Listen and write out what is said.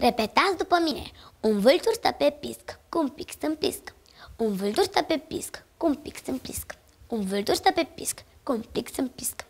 Repetați după mine. Un vâltur stă pe pisc, cu un pix în pisc. Un vâltur stă pe pisc, cu un pix în pisc. Un vâltur stă pe pisc, cu un pix în pisc.